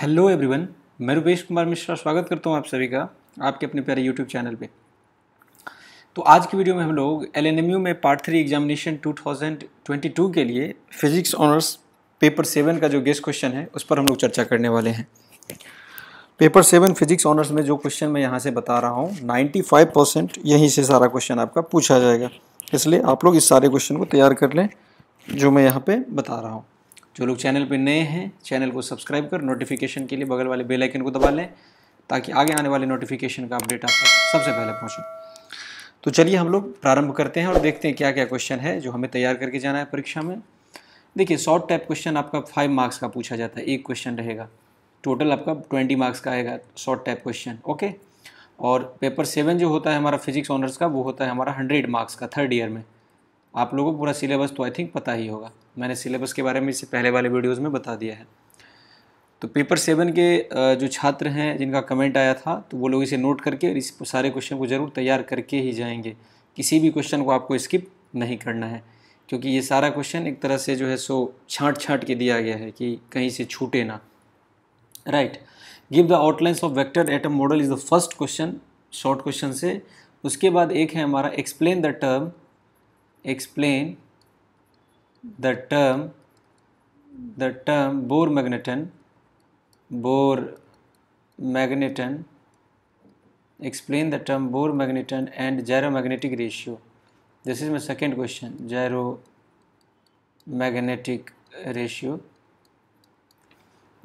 hello everyone मैं रुपेश कुमार मिश्रा स्वागत करता हूँ आप सभी का आपके अपने प्यारे यूट्यूब चैनल पे तो आज की वीडियो में हम लोग एल में पार्ट थ्री एग्जामिनेशन 2022 के लिए फिजिक्स ऑनर्स पेपर सेवन का जो गेस्ट क्वेश्चन है उस पर हम लोग चर्चा करने वाले हैं पेपर सेवन फिजिक्स ऑनर्स में जो क्वेश्चन मैं यहाँ से बता रहा हूँ नाइन्टी यहीं से सारा क्वेश्चन आपका पूछा जाएगा इसलिए आप लोग इस सारे क्वेश्चन को तैयार कर लें जो मैं यहाँ पर बता रहा हूँ जो लोग चैनल पर नए हैं चैनल को सब्सक्राइब कर नोटिफिकेशन के लिए बगल वाले बेल आइकन को दबा लें ताकि आगे आने वाले नोटिफिकेशन का अपडेट आप तक सबसे पहले पहुँचे तो चलिए हम लोग प्रारंभ करते हैं और देखते हैं क्या क्या क्वेश्चन है जो हमें तैयार करके जाना है परीक्षा में देखिए शॉर्ट टाइप क्वेश्चन आपका फाइव मार्क्स का पूछा जाता है एक क्वेश्चन रहेगा टोटल आपका ट्वेंटी मार्क्स का आएगा शॉर्ट टाइप क्वेश्चन ओके और पेपर सेवन जो होता है हमारा फिजिक्स ऑनर्स का वो होता है हमारा हंड्रेड मार्क्स का थर्ड ईयर में आप लोगों को पूरा सिलेबस तो आई थिंक पता ही होगा मैंने सिलेबस के बारे में इससे पहले वाले वीडियोज़ में बता दिया है तो पेपर सेवन के जो छात्र हैं जिनका कमेंट आया था तो वो लोग इसे नोट करके और इस सारे क्वेश्चन को ज़रूर तैयार करके ही जाएंगे किसी भी क्वेश्चन को आपको स्किप नहीं करना है क्योंकि ये सारा क्वेश्चन एक तरह से जो है सो छाँट छांट के दिया गया है कि कहीं से छूटे ना right give the outlines of vector atom model is the first question short question से उसके बाद एक है हमारा explain the term explain the term the term Bohr magneton Bohr magneton explain the term Bohr magneton and gyro magnetic ratio this is my second question gyro magnetic ratio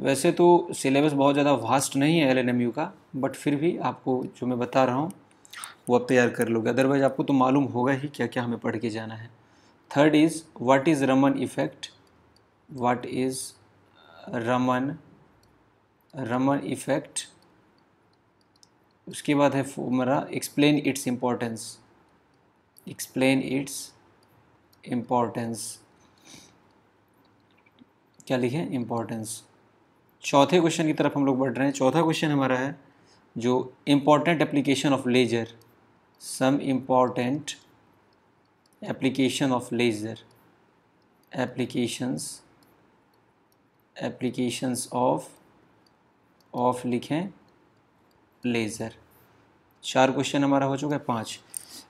वैसे तो syllabus बहुत ज़्यादा वास्ट नहीं है L का but फिर भी आपको जो मैं बता रहा हूँ वो आप तैयार कर लोगे अदरवाइज़ आपको तो मालूम होगा ही क्या क्या हमें पढ़ के जाना है third is what is Raman effect what is Raman Raman effect उसके बाद है हमारा explain its importance explain its importance क्या लिखे इम्पोर्टेंस चौथे क्वेश्चन की तरफ हम लोग बढ़ रहे हैं चौथा क्वेश्चन हमारा है जो important application of laser some important application of laser applications applications of of लिखें लेज़र चार क्वेश्चन हमारा हो चुका है पाँच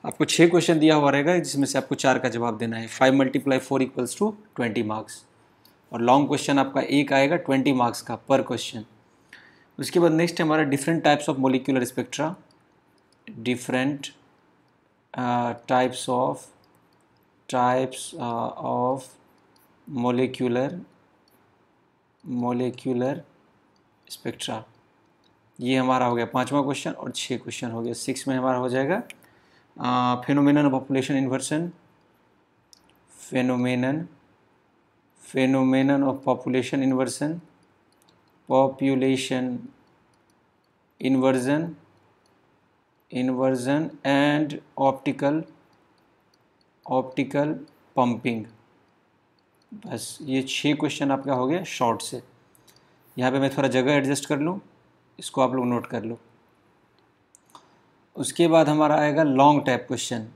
आपको छः क्वेश्चन दिया हुआ रहेगा जिसमें से आपको चार का जवाब देना है five multiply four equals to twenty marks और लॉन्ग क्वेश्चन आपका एक आएगा ट्वेंटी मार्क्स का पर क्वेश्चन उसके बाद नेक्स्ट हमारा different types of molecular spectra different types of types of molecular molecular spectra ये हमारा हो गया पांचवा क्वेश्चन और छः क्वेश्चन हो गया सिक्स में हमारा हो जाएगा phenomenon population inversion phenomena phenomenon of population inversion population inversion inversion and optical optical pumping बस ये छः क्वेश्चन आपका हो गया शॉर्ट से यहाँ पे मैं थोड़ा जगह एडजस्ट कर लूँ इसको आप लोग नोट कर लो उसके बाद हमारा आएगा लॉन्ग टाइप क्वेश्चन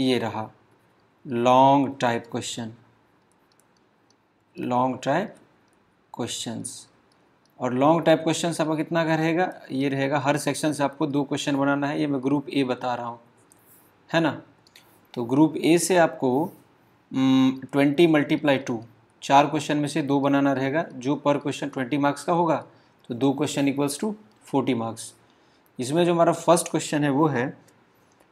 ये रहा long type question long type questions और लॉन्ग टाइप क्वेश्चंस आपका कितना का रहेगा ये रहेगा हर सेक्शन से आपको दो क्वेश्चन बनाना है ये मैं ग्रुप ए बता रहा हूँ है ना तो ग्रुप ए से आपको ट्वेंटी मल्टीप्लाई टू चार क्वेश्चन में से दो बनाना रहेगा जो पर क्वेश्चन ट्वेंटी मार्क्स का होगा तो दो question equals to forty marks इसमें जो हमारा फर्स्ट क्वेश्चन है वो है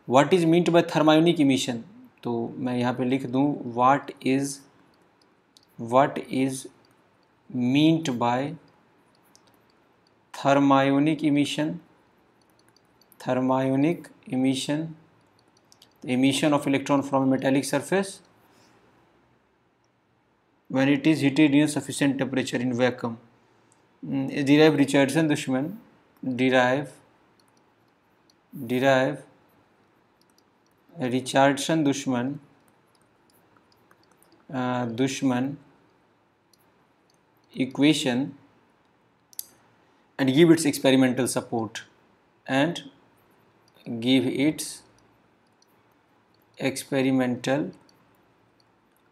what is meant by thermionic emission तो मैं यहाँ पे लिख दूँ what is what is meant by thermionic emission thermionic emission the emission of electron from a metallic surface when it is heated in sufficient temperature in vacuum mm, derive richardson dushman derive derive richardson dushman uh, dushman equation and give its experimental support and give its experimental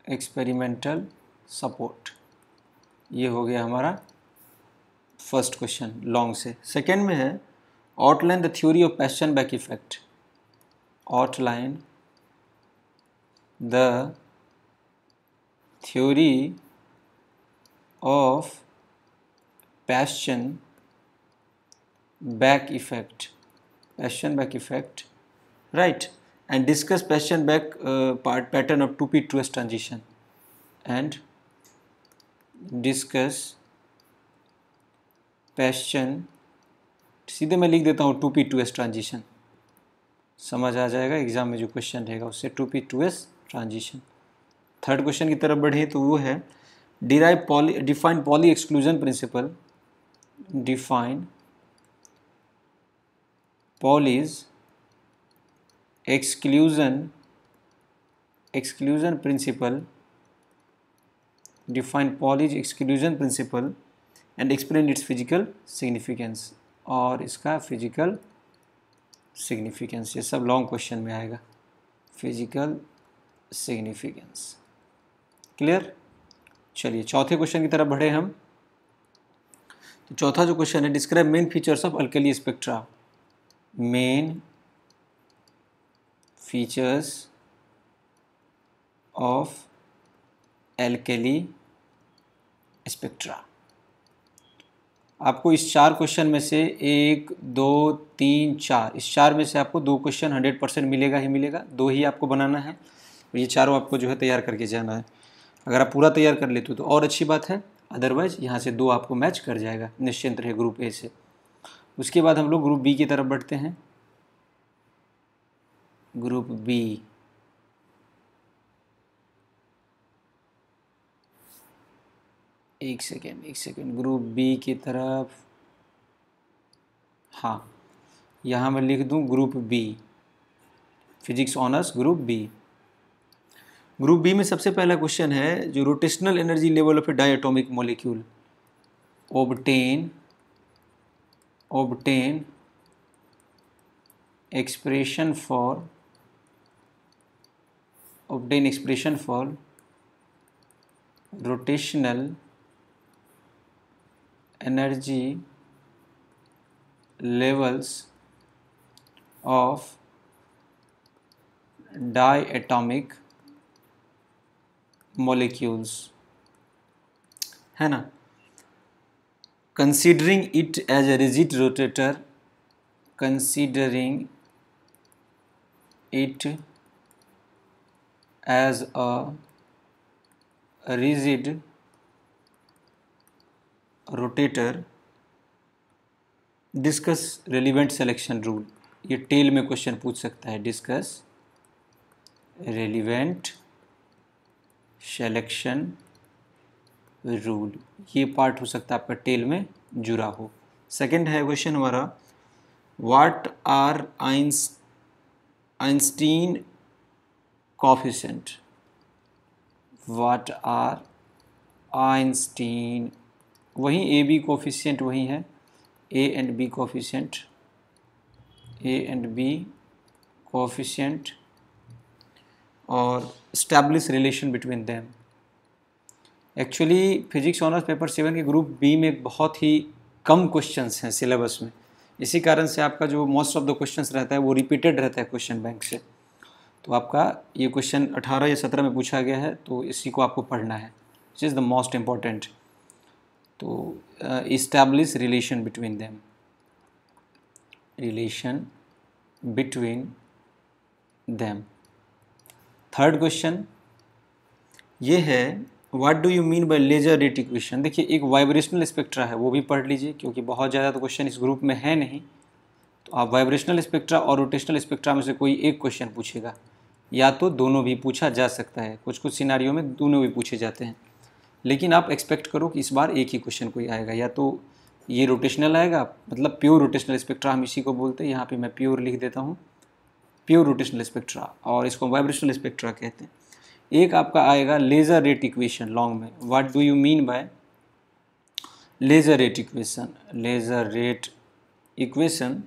experimental support ये हो गया हमारा first question long से second में है outline the theory of Paschen Back effect outline the theory of passion back effect passion back effect right and discuss passion back uh, part pattern of 2p 2s transition and discuss passion सीधे मैं लिख देता हूँ 2p 2s transition समझ आ जाएगा exam में जो question रहेगा उससे 2p 2s transition third question की तरफ बढ़े तो वो है derive poly define poly exclusion principle define polys exclusion exclusion principle define polys exclusion principle and explain its physical significance और इसका physical significance ये सब long question में आएगा physical significance clear चलिए चौथे क्वेश्चन की तरफ बढ़े हम तो चौथा जो क्वेश्चन है describe main features of alkali spectra main features of alkali spectra आपको इस चार क्वेश्चन में से एक दो तीन चार इस चार में से आपको दो क्वेश्चन हंड्रेड परसेंट मिलेगा ही मिलेगा दो ही आपको बनाना है ये चारों आपको जो है तैयार करके जाना है अगर आप पूरा तैयार कर लेते हो तो और अच्छी बात है अदरवाइज़ यहाँ से दो आपको मैच कर जाएगा निश्चिंत रहे ग्रुप ए से उसके बाद हम लोग ग्रुप बी की तरफ बढ़ते हैं ग्रुप बी एक सेकेंड एक सेकेंड ग्रुप बी की तरफ हाँ यहाँ मैं लिख दूँ group B physics honours group B group B में सबसे पहला क्वेश्चन है जो rotational energy level of a diatomic molecule obtain obtain expression for expression for rotational energy levels of diatomic molecules है ना considering it as a rigid rotator considering it as a rigid rotator discuss relevant selection rule ये टेल में question पूछ सकता है discuss relevant selection rule ये part हो सकता है आपका टेल में जुड़ा हो सेकंड है क्वेश्चन हमारा what are Einstein Einstein coefficient what are Einstein वही ए बी कोफिशियंट वही है A and B coefficient A and B coefficient और establish relation between them actually physics honours paper seven के ग्रुप बी में बहुत ही कम question हैं syllabus में इसी कारण से आपका जो मोस्ट ऑफ द क्वेश्चन रहता है वो रिपीटेड रहता है क्वेश्चन बैंक से तो आपका ये क्वेश्चन 18 या 17 में पूछा गया है तो इसी को आपको पढ़ना है which is the most important तो establish relation between them relation between them third question ये है what do you mean by laser rate equation देखिए एक वाइब्रेशनल स्पेक्ट्रा है वो भी पढ़ लीजिए क्योंकि बहुत ज़्यादा तो क्वेश्चन इस ग्रुप में है नहीं तो आप वाइब्रेशनल स्पेक्ट्रा और रोटेशनल स्पेक्ट्रा में से कोई एक क्वेश्चन पूछेगा या तो दोनों भी पूछा जा सकता है कुछ कुछ सिनारियों में दोनों भी पूछे जाते हैं लेकिन आप एक्सपेक्ट करो कि इस बार एक ही क्वेश्चन कोई आएगा या तो ये रोटेशनल आएगा मतलब प्योर रोटेशनल स्पेक्ट्रा हम इसी को बोलते हैं यहाँ पे मैं प्योर लिख देता हूँ प्योर रोटेशनल स्पेक्ट्रा और इसको वाइब्रेशनल स्पेक्ट्रा कहते हैं एक आपका आएगा लेज़र रेट इक्वेशन लॉन्ग में what do you mean by laser rate equation laser rate equation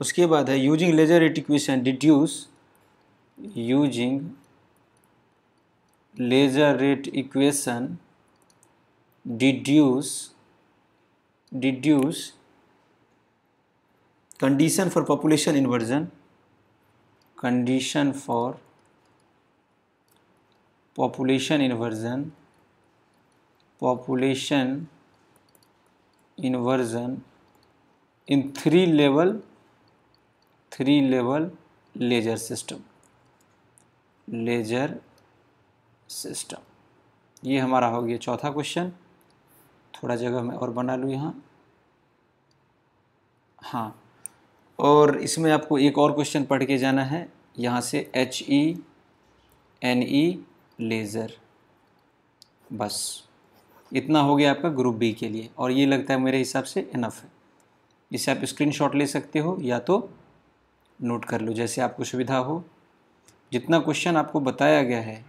उसके बाद है using laser rate equation deduce using laser rate equation deduce deduce condition for population inversion condition for population inversion population inversion in three level three level laser system laser system ये हमारा हो गया चौथा question थोड़ा जगह मैं और बना लूँ यहाँ हाँ और इसमें आपको एक और क्वेश्चन पढ़ के जाना है यहाँ से H E N E laser बस इतना हो गया आपका ग्रुप बी के लिए और ये लगता है मेरे हिसाब से इनफ है इसे आप स्क्रीनशॉट ले सकते हो या तो नोट कर लो जैसे आपको सुविधा हो जितना क्वेश्चन आपको बताया गया है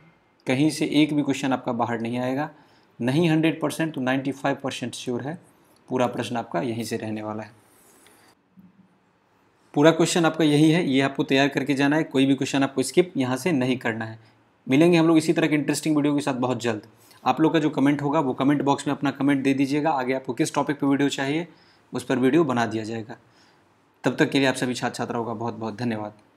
कहीं से एक भी क्वेश्चन आपका बाहर नहीं आएगा नहीं हंड्रेड परसेंट तो नाइन्टी फाइव परसेंट श्योर है पूरा प्रश्न आपका यहीं से रहने वाला है पूरा क्वेश्चन आपका यही है ये आपको तैयार करके जाना है कोई भी क्वेश्चन आपको स्किप यहाँ से नहीं करना है मिलेंगे हम लोग इसी तरह के इंटरेस्टिंग वीडियो के साथ बहुत जल्द आप लोग का जो कमेंट होगा वो कमेंट बॉक्स में अपना कमेंट दे दीजिएगा आगे आपको किस टॉपिक पर वीडियो चाहिए उस पर वीडियो बना दिया जाएगा तब तक के लिए आप सभी छात्र छात्राओं का बहुत बहुत धन्यवाद